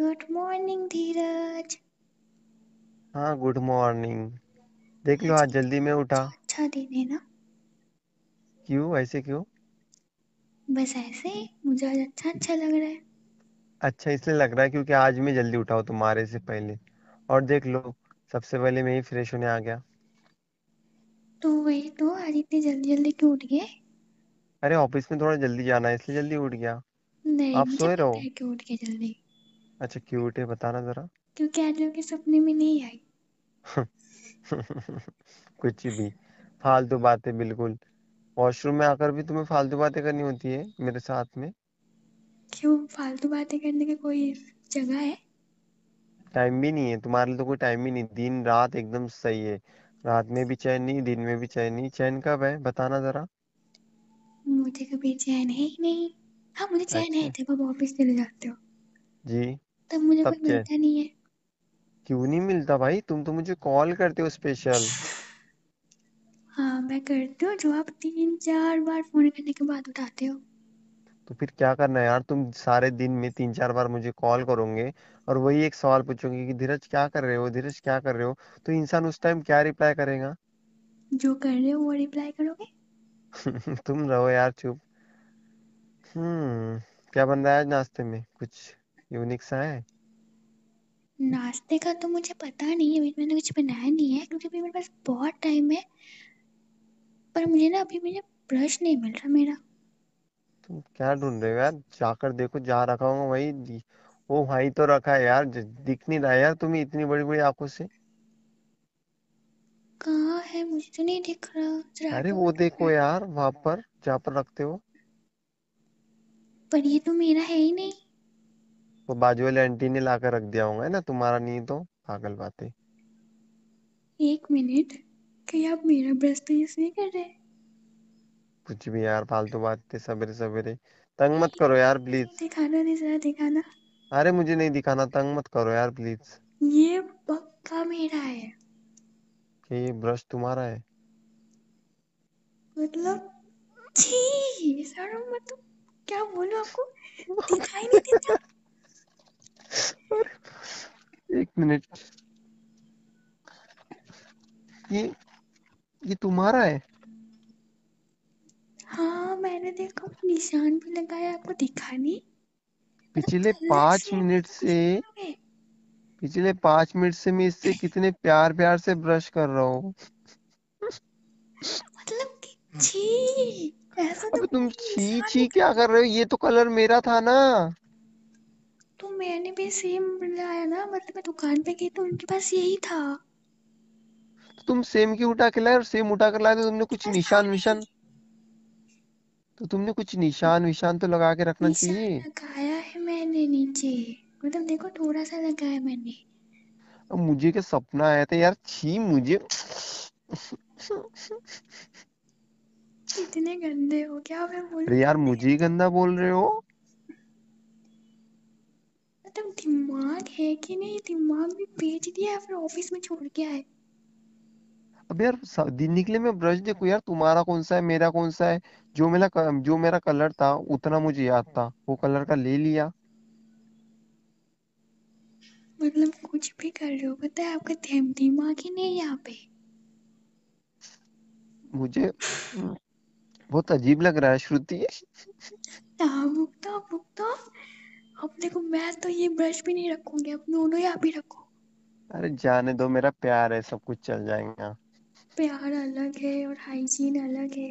Good morning धीरज हाँ good morning देख लो आज जल्दी में उठा अच्छा, अच्छा दिन है ना क्यों ऐसे क्यों बस ऐसे मुझे आज अच्छा अच्छा लग रहा है अच्छा इसलिए लग रहा है क्योंकि आज मैं जल्दी उठा हूँ तुम्हारे से पहले और देख लो सबसे पहले मैं ही फ्रेश होने आ गया तो वही तो आज इतनी जल्दी जल्दी क्यों उठ गए अरे ऑफिस में थोड़ा जल्दी जाना है इसलिए जल्दी उठ गया नहीं आप सोए रहो क्यों उठ गए जल्दी अच्छा क्यूट है बताना जरा क्योंकि आज के सपने में नहीं आई कुछ भी फालतू बातें बिल्कुल वॉशरूम में आकर भी तुम्हें फालतू बातें करनी होती है मेरे साथ में क्यों फालतू बातें करने का कोई जगह है टाइम भी नहीं है तुम्हारे लिए तो कोई टाइम ही नहीं दिन रात एकदम सही है रात में भी चैन नहीं दिन में भी चैन नहीं चैन कब है बताना जरा मुझे कभी चैन है ही नहीं हाँ मुझे चैन अच्छा। है जब आप ऑफिस चले जाते हो जी तब मुझे तब कोई क्या मिलता नहीं है क्यों नहीं मिलता भाई तुम तो मुझे कॉल करते हो स्पेशल हाँ मैं करती हूँ जो आप तीन चार बार फोन करने के बाद उठाते हो तो फिर क्या करना यार तुम सारे दिन में तीन चार बार मुझे कॉल करोगे और वही एक सवाल पूछोगे कि धीरज क्या कर रहे हो धीरज क्या कर रहे हो तो इंसान उस टाइम क्या रिप्लाई करेगा जो कर रहे हो वो रिप्लाई करोगे तुम रहो यार चुप हम्म क्या बन रहा है आज नाश्ते में कुछ यूनिक सा है नाश्ते का तो मुझे पता नहीं है अभी मैंने कुछ बनाया नहीं है क्योंकि अभी मेरे पास बहुत टाइम है पर मुझे ना अभी मुझे ब्रश नहीं मिल रहा मेरा तुम क्या ढूंढ रहे हो यार जाकर देखो जा रखा होगा वही वो वही तो रखा है यार दिख नहीं रहा यार तुम्हें इतनी बड़ी बड़ी आंखों से कहा है मुझे तो नहीं दिख रहा अरे तो वो देखो यार वहां पर जहाँ पर रखते हो पर ये तो मेरा है ही नहीं वो बाजू वाले आंटी ने लाकर रख दिया होगा है ना तुम्हारा नहीं तो पागल बातें एक मिनट कहीं आप मेरा ब्रश तो यूज नहीं कर रहे कुछ भी यार फालतू बातें सवेरे सवेरे तंग मत करो यार प्लीज दिखाना नहीं जरा दिखाना अरे मुझे नहीं दिखाना तंग मत करो यार प्लीज ये पक्का मेरा है कि ये ब्रश तुम्हारा है मतलब जी सर मैं तो क्या बोलूं आपको दिखाई नहीं देता एक मिनट ये ये तुम्हारा है हाँ मैंने देखो निशान भी लगाया आपको दिखा नहीं पिछले अच्छा, पांच मिनट से पिछले पांच मिनट से मैं इससे कितने प्यार प्यार से ब्रश कर रहा हूँ मतलब कि छी ऐसा तो तुम छी छी क्या कर रहे हो ये तो कलर मेरा था ना तो मैंने भी सेम लाया ना मतलब मैं दुकान पे गई तो उनके पास यही था तो तुम सेम क्यों उठा के लाए और सेम उठा कर लाए तो तुमने कुछ निशान विशान तो तुमने कुछ निशान विशान तो लगा के रखना चाहिए लगाया है मैंने नीचे मतलब देखो थोड़ा सा लगाया मैंने अब मुझे क्या सपना आया था यार छी मुझे इतने गंदे हो क्या मैं बोल अरे यार मुझे गंदा बोल रहे हो मतलब दिमाग है कि नहीं दिमाग भी बेच दिया है फिर ऑफिस में छोड़ के आए अब यार दिन निकले मैं ब्रश देखो यार तुम्हारा कौन सा है मेरा कौन सा है जो मेरा जो मेरा कलर था उतना मुझे याद था वो कलर का ले लिया मतलब कुछ भी कर रहे हो पता है आपका दिमाग ही नहीं यहाँ पे मुझे बहुत अजीब लग रहा है श्रुति आप रुक तो अब देखो मैं तो ये ब्रश भी नहीं रखूंगी अब दोनों यहाँ भी रखो अरे जाने दो मेरा प्यार है सब कुछ चल जाएगा प्यार अलग है और हाइजीन अलग है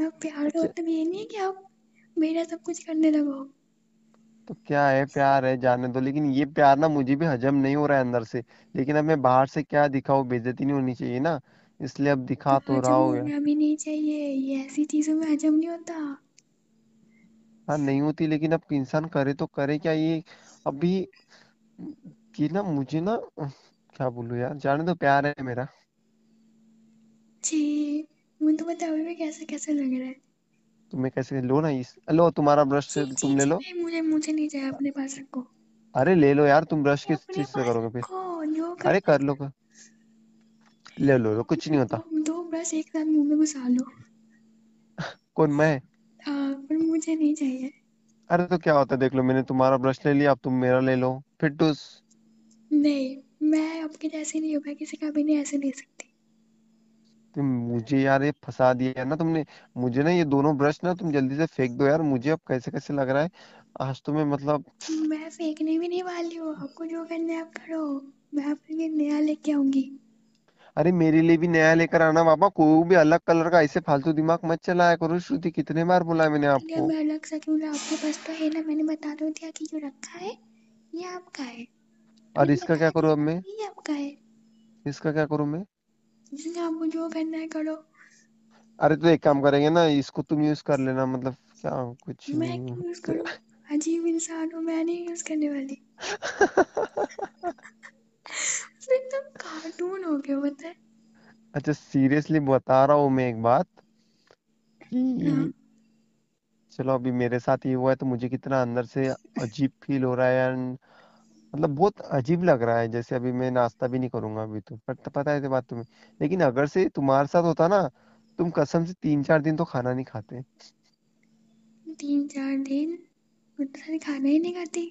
ना प्यार का अच्छा। मतलब ये नहीं है कि आप मेरा सब कुछ करने लगो तो क्या है प्यार है जाने दो लेकिन ये प्यार ना मुझे भी हजम नहीं हो रहा है अंदर से लेकिन अब मैं बाहर से क्या दिखाऊं बेइज्जती नहीं होनी चाहिए ना इसलिए अब दिखा तो रहा हूँ हजम होना भी नहीं चाहिए ये ऐसी चीजों में हजम नहीं होता हाँ नहीं होती लेकिन अब इंसान करे तो करे क्या ये अभी कि ना मुझे ना क्या बोलूं यार जाने तो प्यार है मेरा जी मुझे तो बताओ भी कैसे कैसे लग रहा है तुम्हें कैसे लो ना इस लो तुम्हारा ब्रश से जी, तुम जी, ले लो नहीं, मुझे मुझे नहीं चाहिए अपने पास रखो अरे ले लो यार तुम ब्रश किस चीज से करोगे फिर अरे कर लो कर ले लो लो कुछ नहीं होता दो ब्रश एक साथ मुंह में घुसा लो कौन मैं हाँ मुझे नहीं चाहिए अरे तो क्या होता है देख लो मैंने तुम्हारा ब्रश ले लिया अब तुम मेरा ले लो फिर टूस तो नहीं मैं आपके जैसी नहीं हूँ मैं किसी का भी नहीं ऐसे ले सकती तुम मुझे यार ये फंसा दिया है ना तुमने मुझे ना ये दोनों ब्रश ना तुम जल्दी से फेंक दो यार मुझे अब कैसे कैसे लग रहा है आज तो मैं मतलब मैं फेंकने भी नहीं वाली हूँ आपको जो करना है आप करो मैं आपके लिए नया लेके आऊंगी अरे मेरे लिए भी नया लेकर आना पापा कोई भी अलग कलर का ऐसे फालतू दिमाग मत चलाया करो श्रुति कितने बार बोला मैंने आपको मैं अलग सा क्यों लाऊं आपके पास तो है ना मैंने बता दो तो दिया कि जो रखा है ये आपका है और इसका क्या करूं अब मैं ये आपका है इसका क्या करूं मैं जिसने आपको जो करना है करो अरे तो एक काम करेंगे ना इसको तुम यूज कर लेना मतलब क्या कुछ मैं यूज करूं अजीब इंसान हूं मैं नहीं यूज करने वाली एकदम कार्टून हो गया पता है अच्छा सीरियसली बता रहा हूँ मैं एक बात कि हाँ। चलो अभी मेरे साथ ये हुआ है तो मुझे कितना अंदर से अजीब फील हो रहा है एंड मतलब बहुत अजीब लग रहा है जैसे अभी मैं नाश्ता भी नहीं करूंगा अभी तो पर तो पता है बात तुम्हें लेकिन अगर से तुम्हारे साथ होता ना तुम कसम से तीन चार दिन तो खाना नहीं खाते तीन चार दिन तो खाना ही नहीं खाती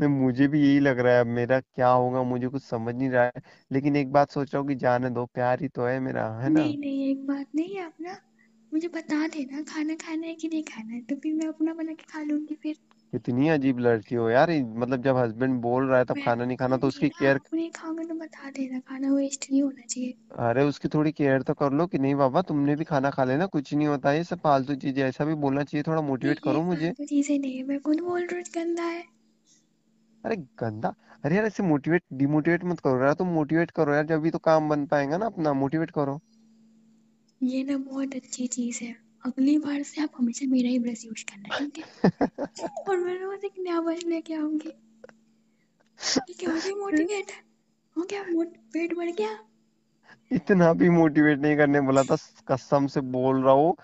मैं मुझे भी यही लग रहा है अब मेरा क्या होगा मुझे कुछ समझ नहीं रहा है लेकिन एक बात सोच रहा हूँ कि जाने दो प्यार ही तो है मेरा है ना नहीं नहीं एक बात नहीं आप ना मुझे बता देना खाना खाना है कि नहीं खाना है तो फिर मैं अपना बना के खा लूंगी फिर इतनी अजीब लड़की हो यार मतलब जब हस्बैंड बोल रहा है तब मैं खाना नहीं खाना तो उसकी केयर आप नहीं तो बता देना खाना वेस्ट नहीं होना चाहिए अरे उसकी थोड़ी केयर तो कर लो कि नहीं बाबा तुमने भी खाना खा लेना कुछ नहीं होता ये सब फालतू चीजें ऐसा भी बोलना चाहिए थोड़ा मोटिवेट नहीं, ये करो मुझे फालतू चीजें नहीं है मैं खुद बोल रही हूँ गंदा है अरे गंदा अरे यार ऐसे मोटिवेट डिमोटिवेट मत करो यार तुम मोटिवेट करो यार जब भी तो काम बन पाएगा ना अपना मोटिवेट करो ये ना बहुत अच्छी चीज है अगली बार से आप हमेशा मेरा ही ब्रश यूज करना ठीक है और मैं रोज एक नया ब्रश लेके आऊंगी ठीक है हो गया मोटिवेट हो गया मोट पेट बढ़ गया इतना भी मोटिवेट नहीं करने बोला था कसम से बोल रहा हूँ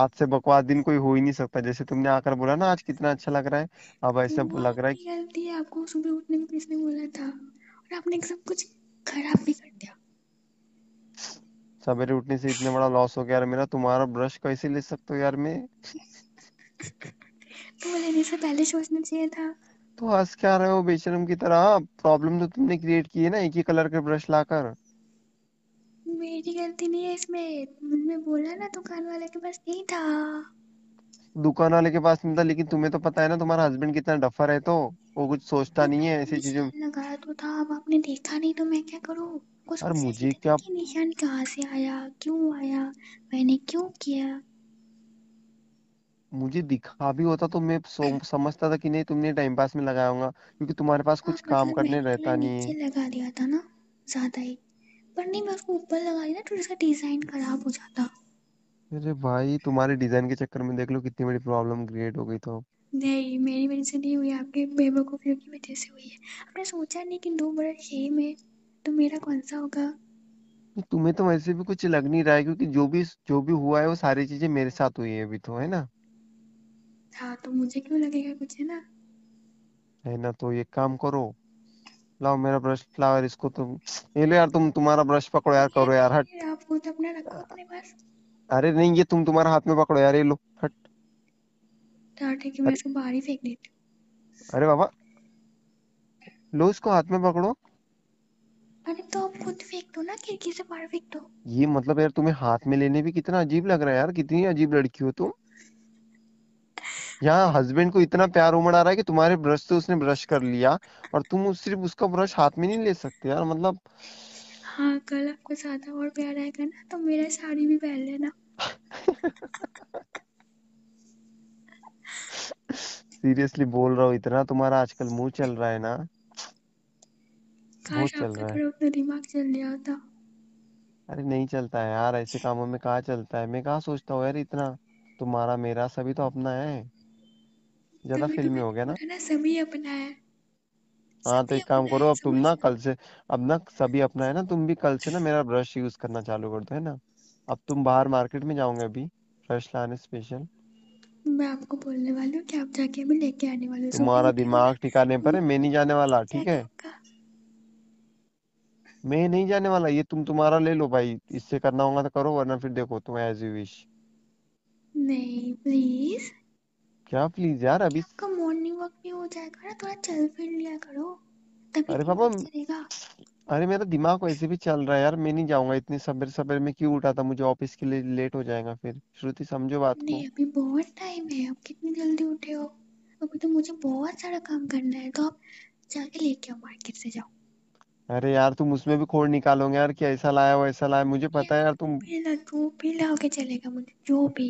आज से बकवास दिन कोई हो ही नहीं सकता जैसे तुमने आकर बोला ना आज कितना अच्छा लग रहा है अब ऐसा लग रहा है हेल्थी है आपको सुबह उठने में किसने बोला था और आपने सब कुछ खराब भी कर दिया सवेरे उठने से इतने बड़ा लॉस हो गया यार मेरा तुम्हारा ब्रश कैसे ले सकते हो यार मैं तो लेने से पहले सोचना चाहिए था तो हंस क्या रहे हो बेशरम की तरह प्रॉब्लम तो तुमने क्रिएट की है ना एक ही कलर के ब्रश लाकर मेरी गलती नहीं है इसमें तुमने बोला ना दुकान वाले के पास नहीं था दुकान वाले के पास नहीं था लेकिन तुम्हें तो पता है ना तुम्हारा हस्बैंड कितना डफर है तो वो कुछ सोचता नहीं है ऐसी चीजों में लगाया तो था अब आपने देखा नहीं तो मैं क्या करूँ कुछ और मुझे क्या निशान कहाँ से आया क्यों आया मैंने क्यों किया मुझे दिखा भी होता तो मैं समझता था कि नहीं तुमने टाइम पास में लगाया होगा क्योंकि तुम्हारे पास हाँ, कुछ काम मतलब करने रहता नहीं है लगा दिया था ना ज्यादा ही पर नहीं मैं उसको ऊपर लगाई ना तो इसका डिजाइन खराब हो जाता अरे भाई तुम्हारे डिजाइन के चक्कर में देख लो कितनी बड़ी प्रॉब्लम क्रिएट हो गई तो नहीं मेरी वजह से नहीं हुई आपके बेवकूफियों की वजह से हुई है आपने सोचा नहीं कि दो बड़े सेम है तो मेरा कौन सा होगा तुम्हें तो वैसे भी कुछ लग नहीं रहा है क्योंकि जो भी जो भी हुआ है वो सारी चीजें मेरे साथ हुई है अभी तो है ना हाँ तो मुझे क्यों लगेगा कुछ है ना है ना तो ये काम करो लाओ मेरा ब्रश लाओ यार इसको तुम ये लो यार तुम तुम्हारा ब्रश पकड़ो यार करो यार हट आप वो अपना रखो अपने पास अरे नहीं ये तुम तुम्हारा हाथ में पकड़ो यार ये लो हट ठीक है मैं इसको बाहर ही फेंक देती अरे बाबा लो इसको हाथ में पकड़ो अरे तो आप खुद फेंक दो ना खिड़की से बाहर फेंक दो ये मतलब यार तुम्हें हाथ में लेने भी कितना अजीब लग रहा है यार कितनी अजीब लड़की हो तुम यहाँ हस्बैंड को इतना प्यार उमड़ आ रहा है कि तुम्हारे ब्रश से उसने ब्रश कर लिया और तुम उस सिर्फ उसका ब्रश हाथ में नहीं ले सकते यार मतलब हाँ कल आपको ज्यादा और प्यार आएगा ना तो मेरा साड़ी भी पहन लेना सीरियसली बोल रहा हूँ इतना तुम्हारा आजकल मुंह चल रहा है ना मुंह चल रहा है अपना दिमाग चल लिया होता अरे नहीं चलता है यार ऐसे कामों में कहा चलता है मैं कहा सोचता हूँ यार इतना तुम्हारा मेरा सभी तो अपना है ज्यादा फिल्मी तो हो गया ना सभी अपना है हाँ तो एक काम करो अब तुम ना कल से अब ना सभी अपना है ना तुम भी कल से ना मेरा ब्रश यूज करना चालू कर दो है ना अब तुम बाहर मार्केट में जाओगे अभी ब्रश लाने स्पेशल मैं आपको बोलने वाली हूँ कि आप जाके अभी लेके आने वाले तुम्हारा दिमाग ठिकाने पर है मैं नहीं जाने वाला ठीक है मैं नहीं जाने वाला ये तुम तुम्हारा ले लो भाई इससे करना होगा तो करो वरना फिर देखो तुम एज यू विश नहीं प्लीज क्या प्लीज यार अभी आपका मॉर्निंग वॉक भी हो जाएगा ना थोड़ा चल फिर लिया करो अरे तो पापा अरे मेरा दिमाग वैसे भी चल रहा है यार मैं नहीं जाऊंगा इतनी सबेर सबेर में क्यों उठा था मुझे ऑफिस के लिए लेट हो जाएगा फिर श्रुति समझो बात को नहीं अभी बहुत टाइम है आप कितनी जल्दी उठे हो अभी तो मुझे बहुत सारा काम करना है तो आप जाके लेके आओ मार्केट से जाओ अरे यार तुम उसमें भी खोड़ निकालोगे यार कि ऐसा लाया वैसा लाया मुझे पता है यार तुम पिला तू पिला होके चलेगा मुझे जो भी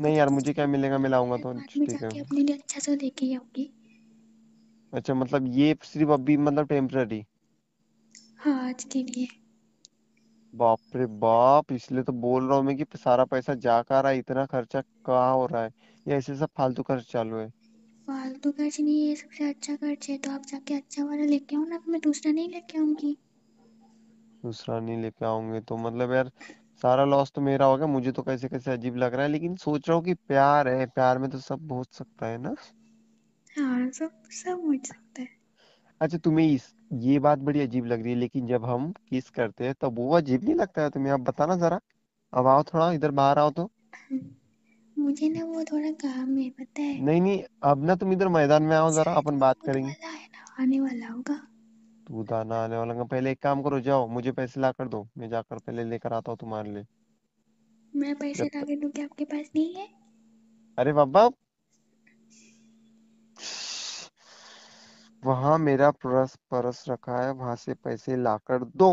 नहीं यार मुझे क्या मिलेगा मिलाऊंगा तो ठीक है अपने लिए अच्छा सा लेके आऊंगी अच्छा मतलब ये सिर्फ अभी मतलब टेम्पररी हाँ आज के लिए बाप रे बाप इसलिए तो बोल रहा हूँ मैं कि सारा पैसा जा कर रहा है इतना खर्चा कहाँ हो रहा है ये ऐसे सब फालतू खर्च चालू है फालतू खर्च नहीं ये सबसे अच्छा खर्च है तो आप जाके अच्छा वाला लेके आओ ना मैं दूसरा नहीं लेके आऊंगी दूसरा नहीं लेके आऊंगे तो मतलब यार सारा लॉस तो मेरा होगा मुझे तो कैसे कैसे अजीब लग रहा है लेकिन सोच रहा हूँ कि प्यार है प्यार में तो सब हो सकता है ना हाँ सब सब हो सकता है अच्छा तुम्हें इस ये बात बड़ी अजीब लग रही है लेकिन जब हम किस करते हैं तब वो अजीब नहीं लगता है तुम्हें आप बताना जरा अब आओ थोड़ा इधर बाहर आओ तो मुझे ना वो थोड़ा काम है पता है नहीं नहीं अब ना तुम इधर मैदान में आओ जरा अपन बात करेंगे आने वाला होगा उदाना आने वाला का पहले एक काम करो जाओ मुझे पैसे ला कर दो मैं जाकर पहले लेकर आता हूँ तुम्हारे लिए मैं पैसे ला के दूंगी आपके पास नहीं है अरे बाबा वहां मेरा परस परस रखा है वहां से पैसे लाकर दो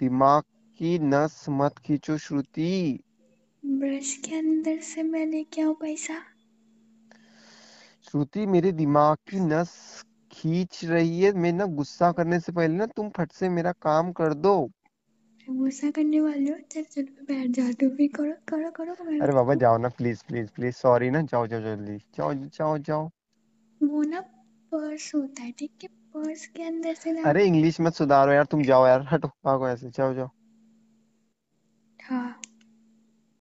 दिमाग की नस मत खींचो श्रुति ब्रश के अंदर से मैंने क्या पैसा श्रुति मेरे दिमाग की नस खींच रही है मैं ना गुस्सा करने से पहले ना तुम फट से मेरा काम कर दो गुस्सा करने वाले हो चल चल बैठ जा तू भी करो करो करो अरे बाबा जाओ ना प्लीज प्लीज प्लीज सॉरी ना जाओ जाओ जल्दी जाओ जाओ जाओ वो ना पर्स होता है ठीक है पर्स के अंदर से ना अरे इंग्लिश मत सुधारो यार तुम जाओ यार हटो भागो ऐसे जाओ जाओ हाँ